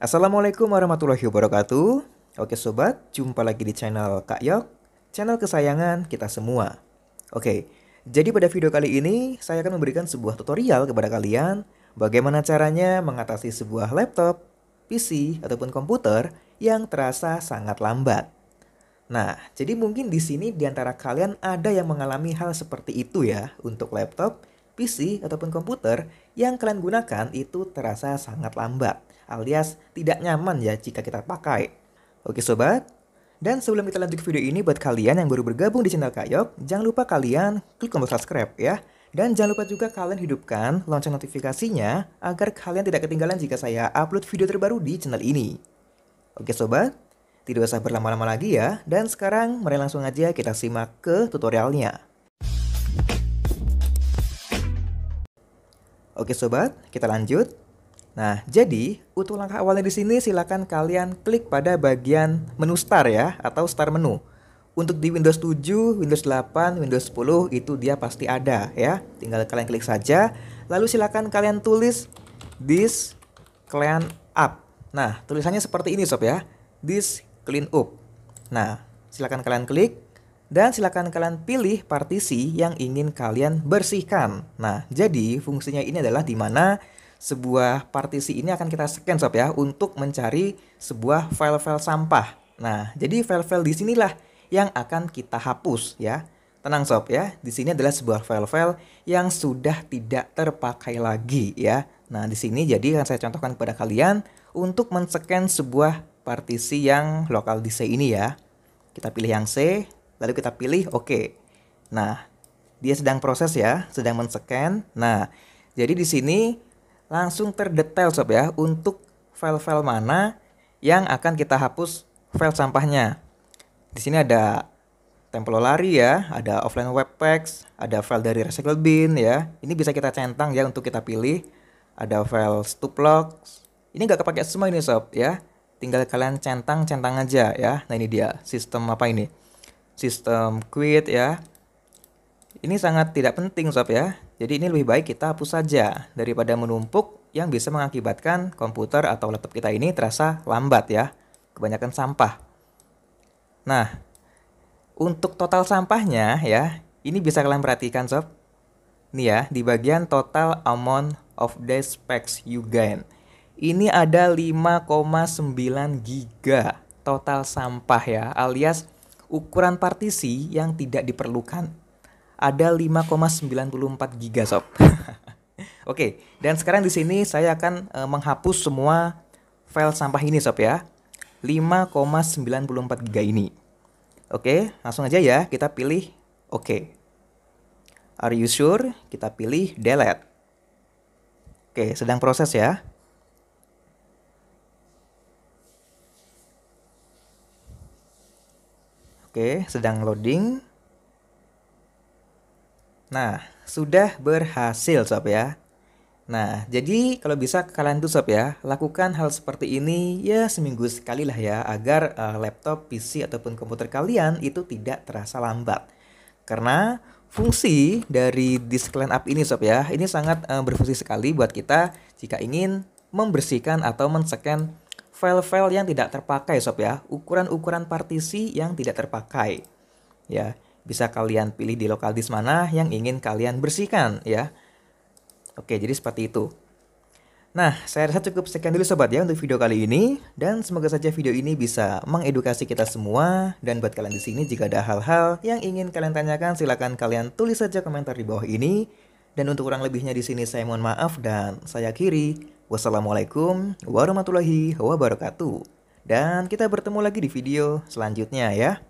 Assalamualaikum warahmatullahi wabarakatuh. Oke sobat, jumpa lagi di channel Kak Yok, channel kesayangan kita semua. Oke, jadi pada video kali ini saya akan memberikan sebuah tutorial kepada kalian bagaimana caranya mengatasi sebuah laptop, PC, ataupun komputer yang terasa sangat lambat. Nah, jadi mungkin di sini di antara kalian ada yang mengalami hal seperti itu ya untuk laptop PC ataupun komputer yang kalian gunakan itu terasa sangat lambat alias tidak nyaman ya jika kita pakai. Oke sobat, dan sebelum kita lanjut ke video ini buat kalian yang baru bergabung di channel Kayok, jangan lupa kalian klik tombol subscribe ya. Dan jangan lupa juga kalian hidupkan lonceng notifikasinya agar kalian tidak ketinggalan jika saya upload video terbaru di channel ini. Oke sobat, tidak usah berlama-lama lagi ya. Dan sekarang mari langsung aja kita simak ke tutorialnya. Oke sobat, kita lanjut. Nah, jadi untuk langkah awalnya di sini silakan kalian klik pada bagian menu start ya atau start menu. Untuk di Windows 7, Windows 8, Windows 10 itu dia pasti ada ya. Tinggal kalian klik saja. Lalu silakan kalian tulis this clean up. Nah, tulisannya seperti ini sob ya. This clean up. Nah, silakan kalian klik. Dan silakan kalian pilih partisi yang ingin kalian bersihkan. Nah, jadi fungsinya ini adalah di mana sebuah partisi ini akan kita scan sob ya untuk mencari sebuah file-file sampah. Nah, jadi file-file di sinilah yang akan kita hapus ya. Tenang sob ya, di sini adalah sebuah file-file yang sudah tidak terpakai lagi ya. Nah, di sini jadi akan saya contohkan kepada kalian untuk men-scan sebuah partisi yang lokal di C ini ya. Kita pilih yang C, lalu kita pilih oke. Okay. Nah, dia sedang proses ya, sedang men-scan. Nah, jadi di sini langsung terdetail sob ya untuk file-file mana yang akan kita hapus file sampahnya. Di sini ada lari ya, ada offline webpacks, ada file dari recycle bin ya. Ini bisa kita centang ya untuk kita pilih. Ada file stuplogs. Ini nggak kepake semua ini sob ya. Tinggal kalian centang-centang aja ya. Nah ini dia sistem apa ini sistem quit ya. Ini sangat tidak penting sob ya. Jadi ini lebih baik kita hapus saja daripada menumpuk yang bisa mengakibatkan komputer atau laptop kita ini terasa lambat ya. Kebanyakan sampah. Nah, untuk total sampahnya ya, ini bisa kalian perhatikan sob. Nih ya, di bagian total amount of the specs you gain. Ini ada 5,9 giga total sampah ya, alias Ukuran partisi yang tidak diperlukan ada 5,94 giga sob. Oke, dan sekarang di sini saya akan eh, menghapus semua file sampah ini sob ya. 5,94 giga ini. Oke, langsung aja ya kita pilih oke. Are you sure? Kita pilih delete. Oke, sedang proses ya. Oke, sedang loading. Nah, sudah berhasil sob ya. Nah, jadi kalau bisa kalian tuh sob ya, lakukan hal seperti ini ya seminggu sekali lah ya agar uh, laptop, PC ataupun komputer kalian itu tidak terasa lambat. Karena fungsi dari disk line up ini sob ya, ini sangat uh, berfungsi sekali buat kita jika ingin membersihkan atau men-scan file-file yang tidak terpakai sob ya, ukuran-ukuran partisi yang tidak terpakai. Ya, bisa kalian pilih di lokal disk mana yang ingin kalian bersihkan ya. Oke, jadi seperti itu. Nah, saya rasa cukup sekian dulu sobat ya untuk video kali ini dan semoga saja video ini bisa mengedukasi kita semua dan buat kalian di sini jika ada hal-hal yang ingin kalian tanyakan silahkan kalian tulis saja komentar di bawah ini dan untuk kurang lebihnya di sini saya mohon maaf dan saya akhiri. Wassalamualaikum warahmatullahi wabarakatuh. Dan kita bertemu lagi di video selanjutnya ya.